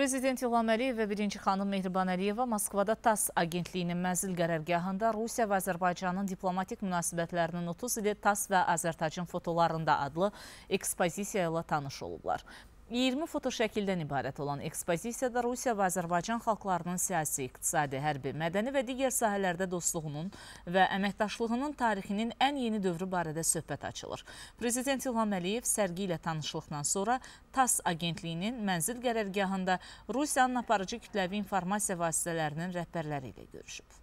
Prezident İlham Əliyev və birinci xanım Mehriban Əliyeva Moskvada TASS agentliyinin mənzil qərərgahında Rusiya və Azərbaycanın diplomatik münasibətlərinin 30 ili TASS və Azərtacın fotolarında adlı ekspozisiya ilə tanış olublar. 20 fotoşəkildən ibarət olan ekspozisiyada Rusiya və Azərbaycan xalqlarının siyasi, iqtisadi, hərbi, mədəni və digər sahələrdə dostluğunun və əməkdaşlığının tarixinin ən yeni dövrü barədə söhbət açılır. Prezident İlham Əliyev sərgi ilə tanışlıqdan sonra TAS agentliyinin mənzil qərərgahında Rusiyanın aparıcı kütləvi informasiya vasitələrinin rəhbərləri ilə görüşüb.